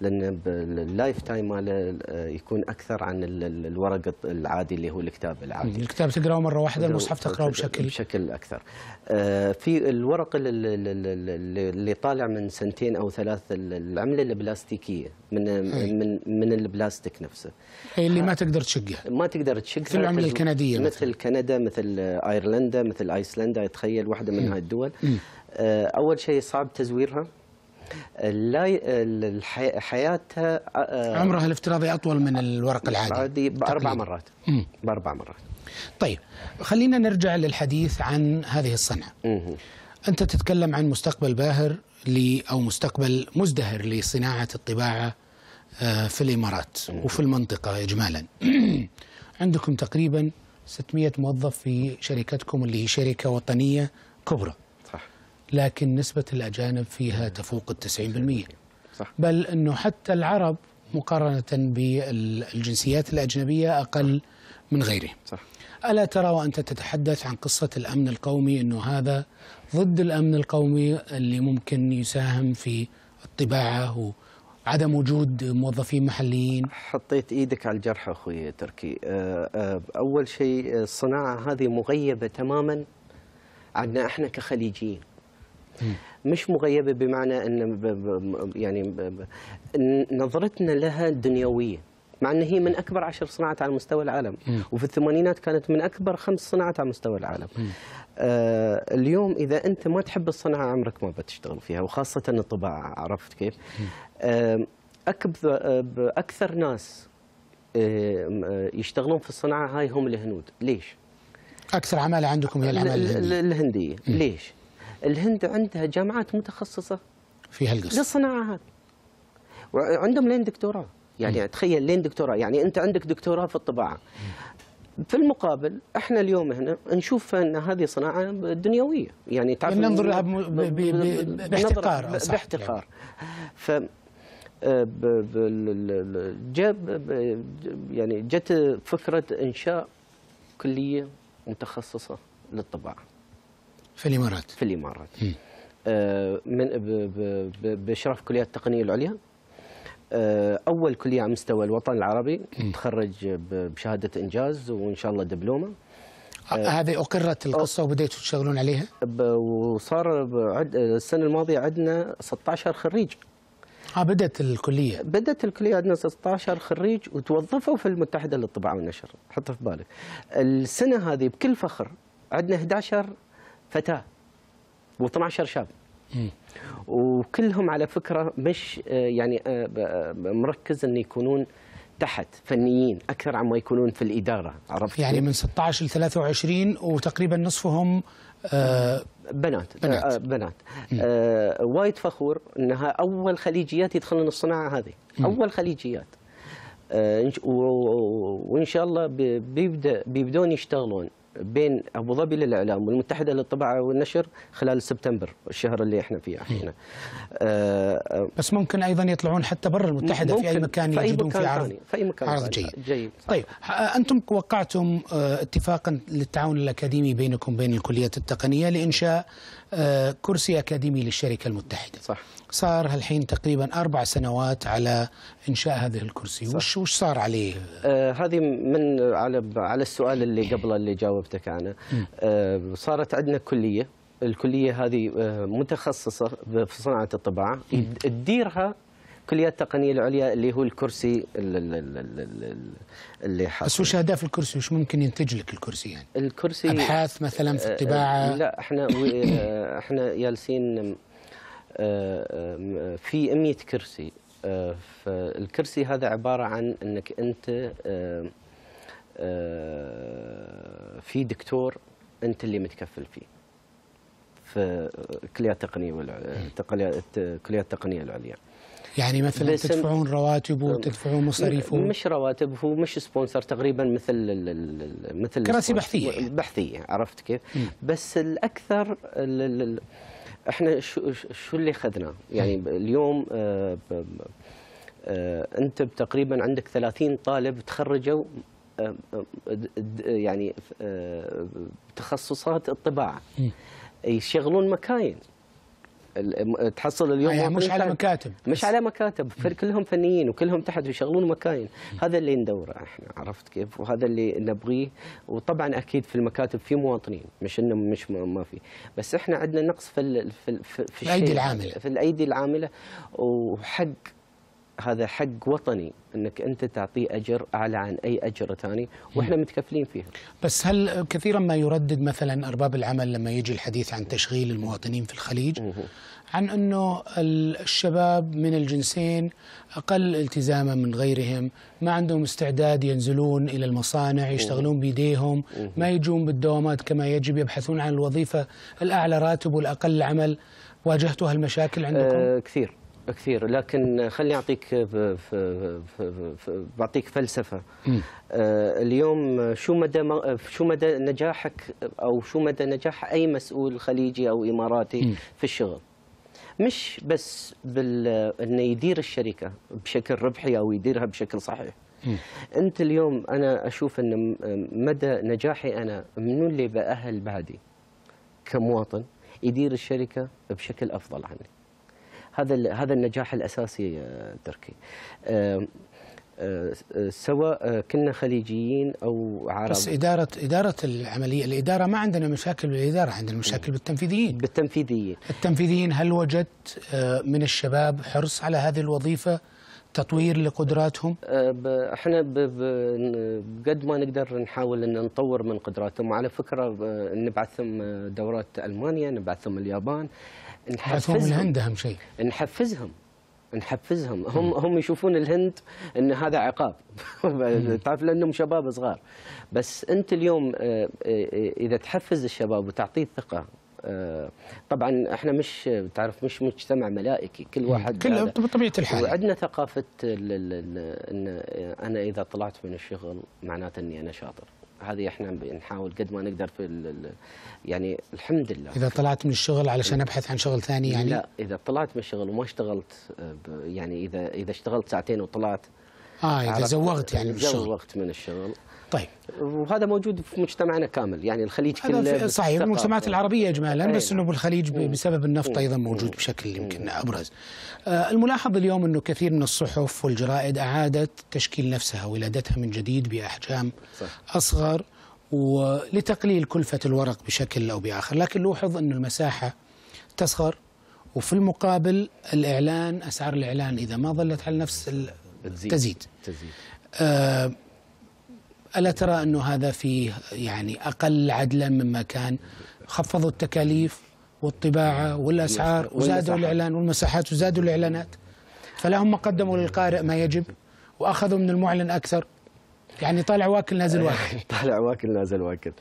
لان اللايف تايم ماله آه، يكون اكثر عن الورق العادي اللي هو الكتاب العادي. الكتاب تقراه مره واحده المصحف تقراه بشكل بشكل اكثر. آه، في الورق اللي طالع من سنتين او ثلاث العمله البلاستيكيه من إيه. من من البلاستيك نفسه. هي إيه، اللي ما تقدر تشقها. ما تقدر تشقها مثل العمله الكنديه مثل, مثل كندا مثل ايرلندا مثل ايسلندا اتخيل واحده من إيه. هاي الدول. آه، اول شيء صعب تزويرها لا حياتها آه، عمرها الافتراضي اطول من الورق العادي عادي باربع مرات مم. باربع مرات طيب خلينا نرجع للحديث عن هذه الصنعه مم. انت تتكلم عن مستقبل باهر لي او مستقبل مزدهر لصناعه الطباعه آه، في الامارات مم. وفي المنطقه اجمالا [clears throat] عندكم تقريبا 600 موظف في شركتكم اللي هي شركه وطنيه كبرى لكن نسبة الأجانب فيها تفوق التسعين بالمئة بل أنه حتى العرب مقارنة بالجنسيات الأجنبية أقل من غيرهم صح. ألا ترى وأنت تتحدث عن قصة الأمن القومي أنه هذا ضد الأمن القومي اللي ممكن يساهم في الطباعة وعدم وجود موظفين محليين حطيت إيدك على الجرح أخوي تركي أه، أه، أول شيء الصناعة هذه مغيبة تماما عنا احنا كخليجيين مش مغيبه بمعنى ان يعني نظرتنا لها دنيويه مع ان هي من اكبر عشر صناعات على مستوى العالم وفي الثمانينات كانت من اكبر خمس صناعات على مستوى العالم آه اليوم اذا انت ما تحب الصناعه عمرك ما بتشتغل فيها وخاصه الطباعه عرفت كيف آه, آه، اكثر ناس آه، آه، يشتغلون في الصناعه هاي هم الهنود ليش اكثر عماله عندكم هي العماله الهنديه الهنديه ليش الهند عندها جامعات متخصصه في هالقصه للصناعه هذه وعندهم لين دكتوراه يعني م. تخيل لين دكتوراه يعني انت عندك دكتوراه في الطباعه م. في المقابل احنا اليوم هنا نشوف ان هذه صناعه دنيويه يعني تعرف يعني ننظر لها باحتقار باحتقار ف آه، جاب يعني جت فكره انشاء كليه متخصصه للطباعه في الامارات في الامارات آه من باشراف كليات التقنيه العليا آه اول كليه على مستوى الوطن العربي م. تخرج بشهاده انجاز وان شاء الله دبلومه آه، آه، هذه اقرت القصه وبديتوا تشتغلون عليها؟ وصار السنه الماضيه عندنا 16 خريج. اه بدات الكليه. بدات الكليه عندنا 16 خريج وتوظفوا في المتحده للطباعه والنشر، حط في بالك. السنه هذه بكل فخر عندنا 11 فتاه و12 شاب إيه. وكلهم على فكره مش آه، يعني آه، آه، مركز ان يكونون تحت فنيين اكثر عما يكونون في الاداره عرفت يعني من 16 ل 23 وتقريبا نصفهم بنات بنات, بنات. وايد فخور انها اول خليجيات يدخلون الصناعه هذه اول خليجيات وان شاء الله بيبدا بيبدون يشتغلون بين ابو ظبي للاعلام والمتحده للطباعه والنشر خلال سبتمبر الشهر اللي احنا فيه الحين. إيه. آه، بس ممكن ايضا يطلعون حتى برا المتحده في اي مكان في يجدون في عرض في اي مكان عرض جيد. جيد طيب انتم وقعتم آه، اتفاقا للتعاون الاكاديمي بينكم بين الكليات التقنيه لانشاء آه، كرسي اكاديمي للشركه المتحده. صح صار الحين تقريبا اربع سنوات على انشاء هذا الكرسي، وش وش صار عليه؟ آه هذه من على على السؤال اللي قبله اللي جاوب بوقتك انا آه، صارت عندنا كليه الكليه هذه آه، متخصصه في صناعه الطباعه تديرها كليات التقنيه العليا اللي هو الكرسي اللي حاصل بس وش اهداف الكرسي وش ممكن ينتج لك الكرسي يعني الكرسي ابحاث مثلا في آه، الطباعه لا احنا احنا جالسين في 100 كرسي فالكرسي هذا عباره عن انك انت آه، في دكتور انت اللي متكفل فيه في كليه التقنيه كليه التقنيه العليا يعني مثلا تدفعون رواتب وتدفعون مصاريف مش رواتب هو مش سبونسر تقريبا مثل مثل كراسي بحثيه بحثيه عرفت كيف؟ بس الاكثر احنا شو شو اللي اخذناه؟ يعني اليوم آه، آه، انت تقريبا عندك 30 طالب تخرجوا يعني آه، تخصصات الطباعه إيه. يشغلون مكاين تحصل اليوم يعني مش على مكاتب مش على مكاتب إيه. كلهم فنيين وكلهم تحت ويشغلون مكاين إيه. هذا اللي ندوره احنا عرفت كيف وهذا اللي نبغيه وطبعا اكيد في المكاتب في مواطنين مش انه مش ما في بس احنا عندنا نقص في ال في في, في الايدي العامله في الايدي العامله وحق هذا حق وطني انك انت تعطيه اجر اعلى عن اي اجر ثاني واحنا متكفلين فيها. بس هل كثيرا ما يردد مثلا ارباب العمل لما يجي الحديث عن تشغيل المواطنين في الخليج عن انه الشباب من الجنسين اقل التزاما من غيرهم، ما عندهم استعداد ينزلون الى المصانع يشتغلون بايديهم، ما يجون بالدوامات كما يجب يبحثون عن الوظيفه الاعلى راتب والاقل عمل، واجهتوا هالمشاكل عندكم؟ آه كثير كثير لكن خليني اعطيك بعطيك فلسفه آه، اليوم شو مدى شو مدى نجاحك او شو مدى نجاح اي مسؤول خليجي او اماراتي في الشغل مش بس بال انه يدير الشركه بشكل ربحي او يديرها بشكل صحيح انت اليوم انا اشوف ان مدى نجاحي انا منو اللي باهل بعدي كمواطن يدير الشركه بشكل افضل عني هذا هذا النجاح الاساسي آه، تركي آه، آه، سواء كنا خليجيين او عرب بس اداره اداره العمليه الاداره ما عندنا مشاكل بالاداره عندنا مشاكل بالتنفيذيين بالتنفيذيين التنفيذيين هل وجدت من الشباب حرص على هذه الوظيفه تطوير لقدراتهم؟ أه، احنا بقد ما نقدر نحاول ان نطور من قدراتهم وعلى فكره نبعثهم دورات المانيا نبعثهم اليابان نحفزهم الهند اهم شيء نحفزهم نحفزهم هم هم يشوفون الهند ان هذا عقاب [laughs] تعرف لانهم شباب صغار بس انت اليوم أه، أه، اذا تحفز الشباب وتعطيه ثقه آه، طبعا احنا مش تعرف مش مجتمع ملائكي كل واحد كله بطبيعه الحال وعندنا ثقافه ان انا اذا طلعت من الشغل معناته اني انا شاطر هذه احنا بنحاول قد ما نقدر في يعني الحمد لله اذا طلعت من الشغل علشان ابحث عن شغل ثاني يعني لا اذا طلعت من الشغل وما اشتغلت آه، يعني اذا اذا اشتغلت ساعتين وطلعت اه اذا زوغت يعني من الشغل زوغت من الشغل طيب وهذا موجود في مجتمعنا كامل يعني الخليج كله صحيح المجتمعات العربية إجمالا أيه. بس أنه بالخليج بسبب النفط أيضا موجود بشكل يمكن أبرز آه، الملاحظ اليوم أنه كثير من الصحف والجرائد أعادت تشكيل نفسها ولادتها من جديد بأحجام صح. أصغر ولتقليل كلفة الورق بشكل أو بآخر لكن لوحظ انه المساحة تصغر وفي المقابل الإعلان أسعار الإعلان إذا ما ظلت على نفس تزيد, تزيد. آه ألا ترى أنه هذا فيه يعني أقل عدلا مما كان خفضوا التكاليف والطباعة والأسعار وزادوا الإعلان والمساحات وزادوا الإعلانات فلا هم قدموا للقارئ ما يجب وأخذوا من المعلن أكثر يعني طالع واكل نازل [laughs] واكل طالع واكل نازل واكل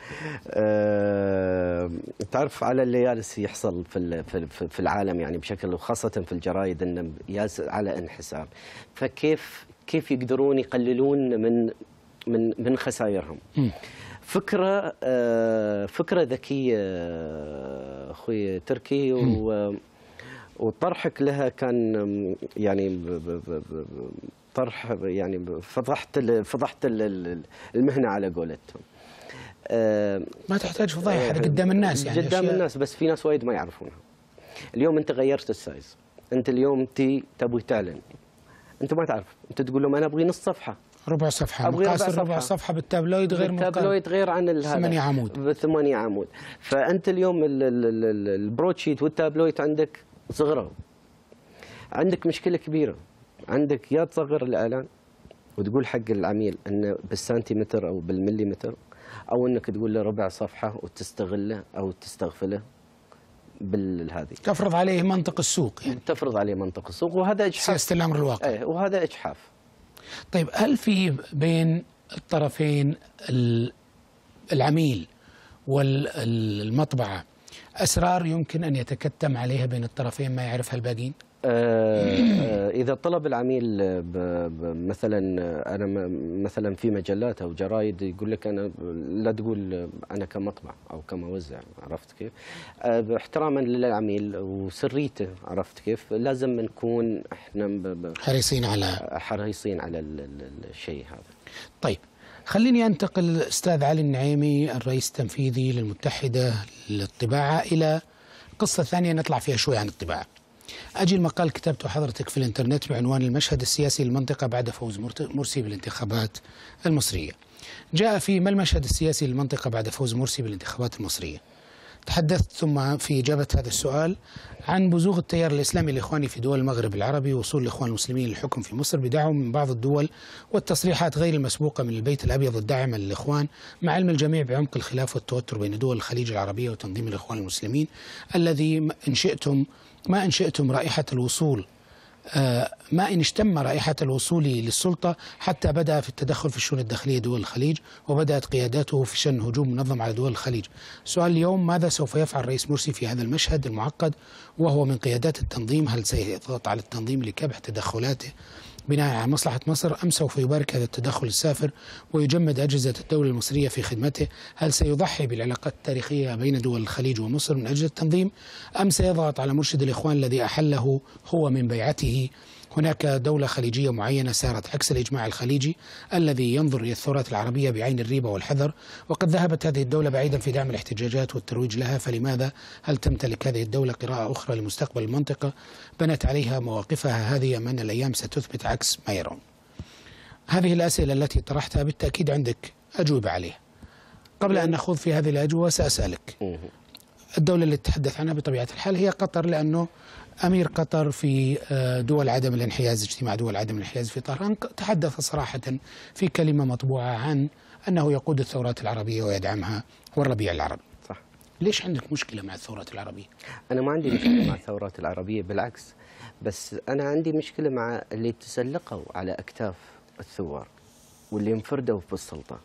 أه تعرف على اللي جالس يحصل في في العالم يعني بشكل وخاصه في الجرايد انه جالس على انحسار فكيف كيف يقدرون يقللون من من من خسائرهم فكره آه، فكره ذكيه اخوي تركي و وطرحك لها كان يعني طرح يعني فضحت فضحت المهنه على قولتهم آه، ما تحتاج فضايح هذا آه، قدام الناس يعني قدام الناس بس في ناس وايد ما يعرفونها اليوم انت غيرت السايز انت اليوم تي تبغي تعلن انت ما تعرف انت تقول لهم انا ابغي نص صفحه ربع صفحة أبغي مقاس ربع صفحة, صفحة بالتابلويد غير بالتابلويد غير عن ثمانية عمود بثمانية عمود فأنت اليوم البروتشيت والتابلويد عندك صغرهم عندك مشكلة كبيرة عندك يا تصغر الإعلان وتقول حق العميل أنه بالسنتيمتر أو بالمليمتر أو أنك تقول له ربع صفحة وتستغله أو تستغفله بالهذه تفرض عليه منطق السوق يعني تفرض عليه منطق السوق وهذا إجحاف سياسة الأمر الواقع إيه، وهذا إجحاف طيب هل في بين الطرفين العميل والمطبعة أسرار يمكن أن يتكتم عليها بين الطرفين ما يعرفها الباقين؟ آه، آه، اذا طلب العميل آه، مثلا انا مثلا في مجلات او جرايد يقول لك انا لا تقول انا كمطبع او كموزع عرفت كيف؟ احتراما للعميل وسريته عرفت كيف؟ لازم نكون احنا حريصين على حريصين على الشيء هذا. طيب خليني انتقل استاذ علي النعيمي الرئيس التنفيذي للمتحده للطباعه الى قصه ثانيه نطلع فيها شوي عن الطباعه. أجل مقال كتبته حضرتك في الإنترنت بعنوان المشهد السياسي للمنطقة بعد فوز مرسي بالانتخابات المصرية جاء في ما المشهد السياسي للمنطقة بعد فوز مرسي بالانتخابات المصرية تحدثت ثم في إجابة هذا السؤال عن بزوغ التيار الإسلامي الإخواني في دول المغرب العربي وصول الإخوان المسلمين للحكم في مصر بدعم من بعض الدول والتصريحات غير المسبوقة من البيت الأبيض الداعمة للإخوان مع علم الجميع بعمق الخلاف والتوتر بين دول الخليج العربية وتنظيم الإخوان المسلمين الذي إن شئتم ما إن شئتم رائحة الوصول آه، ما إن اشتم رائحة الوصول للسلطة حتى بدأ في التدخل في الشؤون الداخلية دول الخليج وبدأت قياداته في شن هجوم منظم على دول الخليج سؤال اليوم ماذا سوف يفعل الرئيس مرسي في هذا المشهد المعقد وهو من قيادات التنظيم هل سيضغط على التنظيم لكبح تدخلاته بناء على مصلحة مصر أم سوف يبارك هذا التدخل السافر ويجمد أجهزة الدولة المصرية في خدمته هل سيضحي بالعلاقات التاريخية بين دول الخليج ومصر من أجل التنظيم أم سيضغط على مرشد الإخوان الذي أحله هو من بيعته هناك دولة خليجية معينة سارت عكس الإجماع الخليجي الذي ينظر إلى الثورات العربية بعين الريبة والحذر وقد ذهبت هذه الدولة بعيدا في دعم الاحتجاجات والترويج لها فلماذا هل تمتلك هذه الدولة قراءة أخرى لمستقبل المنطقة بنت عليها مواقفها هذه من الأيام ستثبت عكس بالعكس ما يرون هذه الأسئلة التي طرحتها بالتأكيد عندك أجوبة عليها قبل أن نخوض في هذه الأجوبة سأسألك الدولة التي تتحدث عنها بطبيعة الحال هي قطر لأنه أمير قطر في آه، دول عدم الانحياز اجتماع دول عدم الانحياز في طهران تحدث صراحة في كلمة مطبوعة عن أنه يقود الثورات العربية ويدعمها والربيع العربي صح ليش عندك مشكلة مع الثورات العربية؟ أنا ما عندي مشكلة مع الثورات العربية بالعكس بس أنا عندي مشكلة مع اللي تسلقوا على أكتاف الثوار واللي انفردوا في السلطة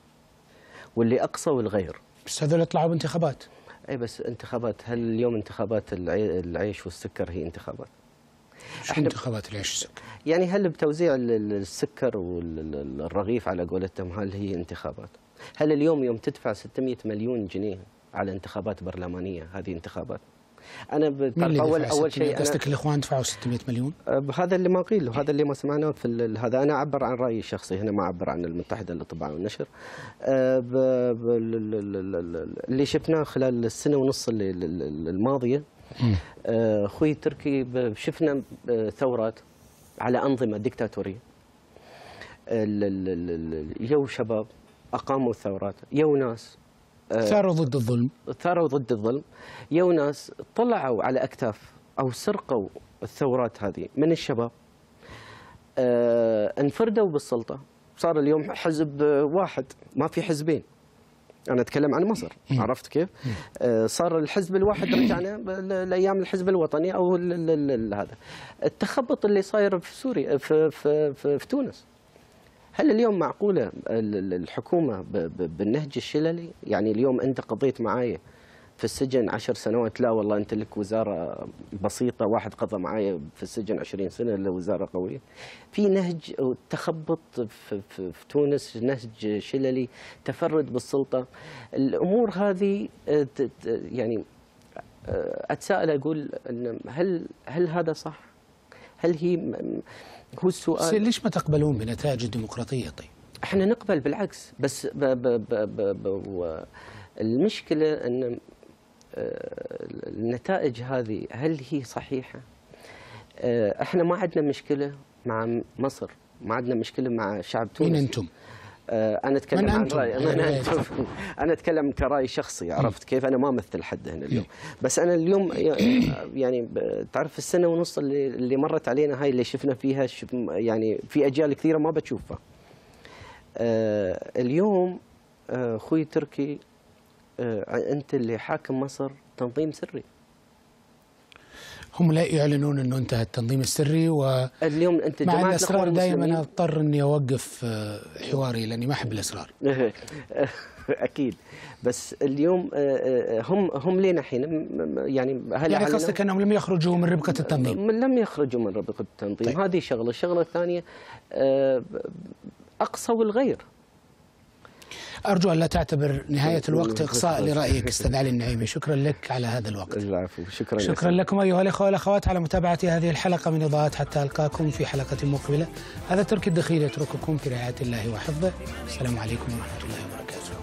واللي أقصوا الغير بس هذول طلعوا بانتخابات اي بس انتخابات هل اليوم انتخابات العيش والسكر هي انتخابات؟ شو انتخابات العيش والسكر؟ يعني هل بتوزيع السكر والرغيف على قولتهم هل هي انتخابات؟ هل اليوم يوم تدفع 600 مليون جنيه على انتخابات برلمانيه هذه انتخابات؟ انا اول اول شيء قصدك الاخوان دفعوا 600 مليون؟ هذا اللي ما قيل وهذا اللي ما سمعناه في هذا انا اعبر عن رايي الشخصي هنا ما اعبر عن المتحده للطباعه والنشر اللي شفناه خلال السنه ونص الماضيه اخوي تركي شفنا ثورات على انظمه ديكتاتوريه جو شباب اقاموا الثورات يو ناس ثاروا ضد الظلم ثاروا ضد الظلم يا ناس طلعوا على أكتاف أو سرقوا الثورات هذه من الشباب آه، انفردوا بالسلطة صار اليوم حزب واحد ما في حزبين انا اتكلم عن مصر عرفت كيف آه، صار الحزب الواحد رجعنا لايام الحزب الوطني او هذا التخبط اللي صاير في سوريا في, في, في, في تونس هل اليوم معقولة الحكومة بالنهج الشللي يعني اليوم أنت قضيت معايا في السجن عشر سنوات لا والله أنت لك وزارة بسيطة واحد قضى معايا في السجن عشرين سنة إلا وزارة قوية في نهج تخبط في, في, في تونس نهج شللي تفرد بالسلطة الأمور هذه آه، يعني آه، أتساءل أقول هل هل هذا صح؟ هل هي هو السؤال ليش ما تقبلون بنتائج الديمقراطية طيب؟ احنا نقبل بالعكس بس ب ب ب ب ب المشكلة أن آه، النتائج هذه هل هي صحيحة؟ آه، احنا ما عندنا مشكلة مع مصر ما عندنا مشكلة مع شعب تونس مين أنتم؟ آه، انا اتكلم من عن راي انا إيه. انا [laughs] انا اتكلم كراي شخصي عرفت كيف انا ما امثل حد هنا اليوم إيه. بس انا اليوم يعني تعرف السنه ونص اللي, اللي مرت علينا هاي اللي شفنا فيها شف يعني في اجيال كثيره ما بتشوفها آه، اليوم آه، اخوي تركي انت اللي حاكم مصر تنظيم سري هم لا يعلنون انه انتهى التنظيم السري و اليوم انت مع الاسرار دائما اضطر اني اوقف آه، حواري لاني ما احب الاسرار [laughs] اكيد بس اليوم آه، آه، هم هم لين الحين يعني هل يعني قصدك انهم لم يخرجوا من ربقه التنظيم لم يخرجوا من ربقه التنظيم طيب. هذه شغله الشغله الثانيه اقصوا الغير أرجو أن لا تعتبر نهاية الوقت إقصاء [laughs] لرأيك أستاذ علي النعيمي شكرا لك على هذا الوقت العفو شكرا شكرا لكم أيها الأخوة والأخوات على متابعة هذه الحلقة من إضاءات حتى ألقاكم في حلقة مقبلة هذا ترك الدخيل يترككم في رعاية الله وحفظه السلام عليكم ورحمة الله وبركاته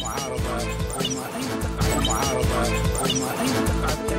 معارضة معارضة معارضة